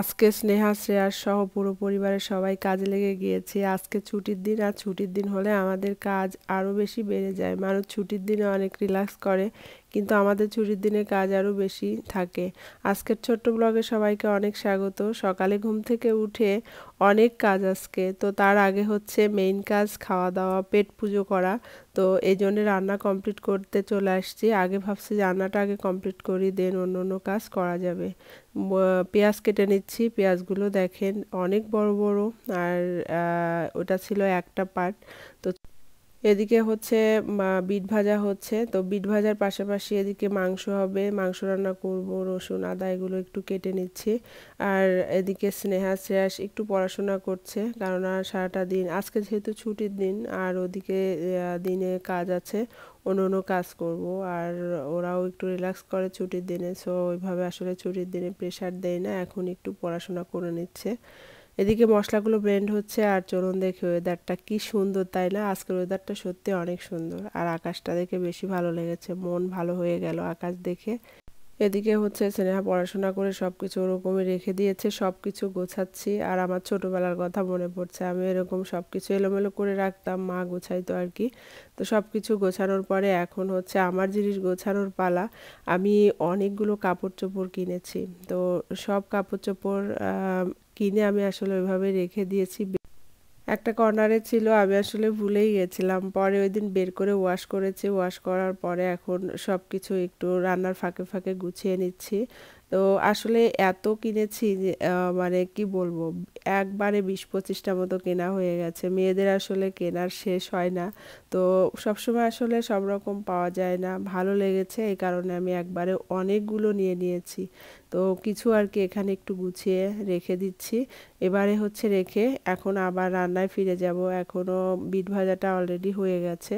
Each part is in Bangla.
আজকে স্নেহা শ্রেয়ার সহ পুরো পরিবারের সবাই কাজে লেগে গিয়েছে আজকে ছুটির দিন আর ছুটির দিন হলে আমাদের কাজ আরও বেশি বেড়ে যায় মানুষ ছুটির দিনে অনেক রিল্যাক্স করে কিন্তু আমাদের ছুটির দিনে কাজ আরও বেশি থাকে আজকের ছোট্ট ব্লগে সবাইকে অনেক স্বাগত সকালে ঘুম থেকে উঠে অনেক কাজ আজকে তো তার আগে হচ্ছে মেইন কাজ খাওয়া দাওয়া পেট পুজো করা তো এই জন্য রান্না কমপ্লিট করতে চলে আসছি আগে ভাবছি রান্নাটা আগে কমপ্লিট করি দেন অন্য অন্য কাজ করা যাবে পেঁয়াজ কেটে নিচ্ছি পেঁয়াজগুলো দেখেন অনেক বড় বড় আর ওটা ছিল একটা পার্ট তো এদিকে হচ্ছে বিট ভাজা হচ্ছে তো বিট ভাজার পাশাপাশি এদিকে মাংস হবে মাংস রান্না করব রসুন আদা এগুলো একটু কেটে নিচ্ছি আর এদিকে স্নেহা শ্রেয়াস একটু পড়াশোনা করছে কারণ আর সারাটা দিন আজকে যেহেতু ছুটির দিন আর ওদিকে দিনে কাজ আছে অন্য অন্য কাজ করব আর ওরাও একটু রিল্যাক্স করে ছুটির দিনে সো ওইভাবে আসলে ছুটির দিনে প্রেশার দেয় না এখন একটু পড়াশোনা করে নিচ্ছে এদিকে মশলাগুলো ব্লেন্ড হচ্ছে আর চলুন দেখে ওয়েদারটা কি সুন্দর তাই না আজকের ওয়েদারটা সত্যি অনেক সুন্দর আর আকাশটা দেখে বেশি ভালো লেগেছে মন ভালো হয়ে গেল আকাশ দেখে এদিকে হচ্ছে স্নেহা পড়াশোনা করে সব কিছু ওরকমই রেখে দিয়েছে সব কিছু গোছাচ্ছি আর আমার ছোটোবেলার কথা মনে পড়ছে আমি এরকম সব কিছু এলোমেলো করে রাখতাম মা গোছাইতো আর কি তো সব কিছু গোছানোর পরে এখন হচ্ছে আমার জিনিস গোছানোর পালা আমি অনেকগুলো কাপড় চোপড় কিনেছি তো সব কাপড় চোপড় কিনে আমি আসলে ওইভাবে রেখে দিয়েছি একটা কর্নারে ছিল আমি আসলে ভুলেই গেছিলাম পরে ওই দিন বের করে ওয়াশ করেছি ওয়াশ করার পরে এখন সব কিছু একটু রান্নার ফাঁকে ফাঁকে গুছিয়ে নিচ্ছি তো আসলে এত কিনেছি মানে কি বলবো একবারে বিশ পঁচিশটা মতো কেনা হয়ে গেছে মেয়েদের আসলে কেনার শেষ হয় না তো সবসময় আসলে সব রকম পাওয়া যায় না ভালো লেগেছে এই কারণে আমি একবারে অনেকগুলো নিয়ে নিয়েছি তো কিছু আর কি এখানে একটু গুছিয়ে রেখে দিচ্ছি এবারে হচ্ছে রেখে এখন আবার রান্নায় ফিরে যাব এখনও বিট ভাজাটা অলরেডি হয়ে গেছে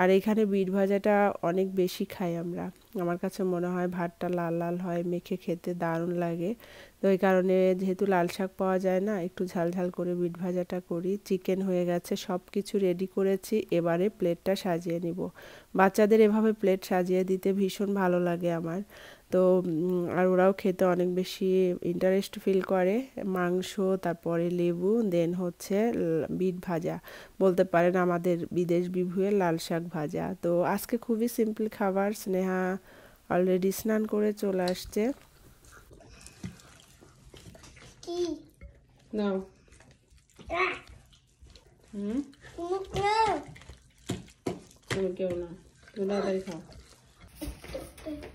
আর এখানে বিট ভাজাটা অনেক বেশি খাই আমরা আমার কাছে মনে হয় ভাতটা লাল লাল হয় মেখে খেতে দারুণ লাগে তো এই কারণে যেহেতু লাল শাক পাওয়া যায় না একটু ঝাল ঝাল করে বিট ভাজাটা করি চিকেন হয়ে গেছে সব কিছু রেডি করেছি এবারে প্লেটটা সাজিয়ে নিব বাচ্চাদের এভাবে প্লেট সাজিয়ে দিতে ভীষণ ভালো লাগে আমার তো আর ওরাও খেতে অনেক বেশি ইন্টারেস্ট ফিল করে মাংস তারপরে লেবু দেন হচ্ছে বিট ভাজা বলতে পারেন আমাদের বিদেশ বিভুয়ে লাল শাক ভাজা তো আজকে খুবই সিম্পল খাবার স্নেহা অলরেডি স্নান করে চলে আসছে নাও হুম কেউ না তাড়াতাড়ি খাও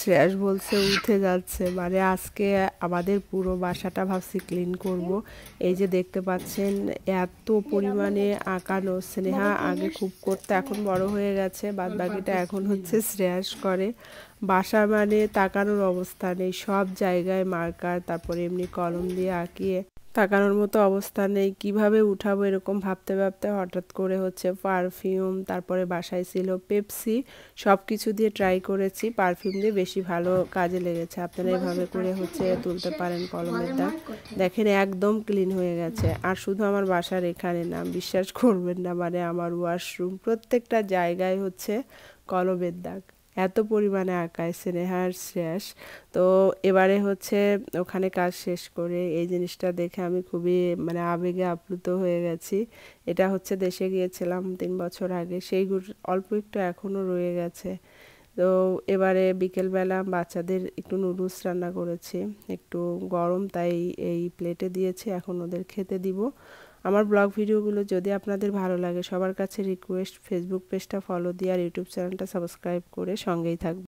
শ্রেয়াস বলছে উঠে যাচ্ছে মানে আজকে আমাদের পুরো বাসাটা ভাবছি ক্লিন করব এই যে দেখতে পাচ্ছেন এত পরিমাণে আঁকানো স্নেহা আগে খুব করতে এখন বড় হয়ে গেছে বাদ বাকিটা এখন হচ্ছে শ্রেয়াস করে বাসা মানে তাকানোর অবস্থা নেই সব জায়গায় মার্কার তারপরে এমনি কলম দিয়ে আঁকিয়ে তাকানোর মতো অবস্থা নেই কীভাবে উঠাবো এরকম ভাবতে ভাবতে হঠাৎ করে হচ্ছে পারফিউম তারপরে বাসায় ছিল পেপসি সব কিছু দিয়ে ট্রাই করেছি পারফিউম দিয়ে বেশি ভালো কাজে লেগেছে আপনারা এভাবে করে হচ্ছে তুলতে পারেন কলমের দাগ দেখেন একদম ক্লিন হয়ে গেছে আর শুধু আমার বাসার এখানে না বিশ্বাস করবেন না মানে আমার ওয়াশরুম প্রত্যেকটা জায়গায় হচ্ছে কলমের দাগ এত পরিমাণে আঁকায় স্নেহার শেষ তো এবারে হচ্ছে ওখানে কাজ শেষ করে এই জিনিসটা দেখে আমি খুবই মানে আবেগে আপ্লুত হয়ে গেছি এটা হচ্ছে দেশে গিয়েছিলাম তিন বছর আগে সেই অল্প একটু এখনও রয়ে গেছে তো এবারে বিকেলবেলা বাচ্চাদের একটু নুডলস রান্না করেছি একটু গরম তাই এই প্লেটে দিয়েছি এখন ওদের খেতে দিব আমার ব্লগ ভিডিওগুলো যদি আপনাদের ভালো লাগে সবার কাছে রিকোয়েস্ট ফেসবুক পেজটা ফলো দিয়ে আর ইউটিউব চ্যানেলটা সাবস্ক্রাইব করে সঙ্গেই থাকবে